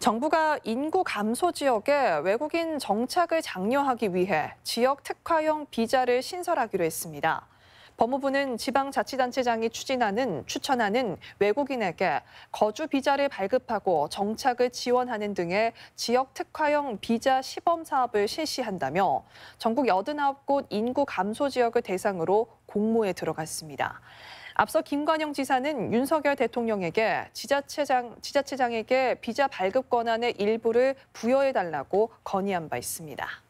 정부가 인구 감소 지역에 외국인 정착을 장려하기 위해 지역 특화형 비자를 신설하기로 했습니다. 법무부는 지방자치단체장이 추진하는 추천하는 외국인에게 거주 비자를 발급하고 정착을 지원하는 등의 지역 특화형 비자 시범 사업을 실시한다며 전국 89곳 인구 감소 지역을 대상으로 공모에 들어갔습니다. 앞서 김관영 지사는 윤석열 대통령에게 지자체장, 지자체장에게 비자 발급 권한의 일부를 부여해달라고 건의한 바 있습니다.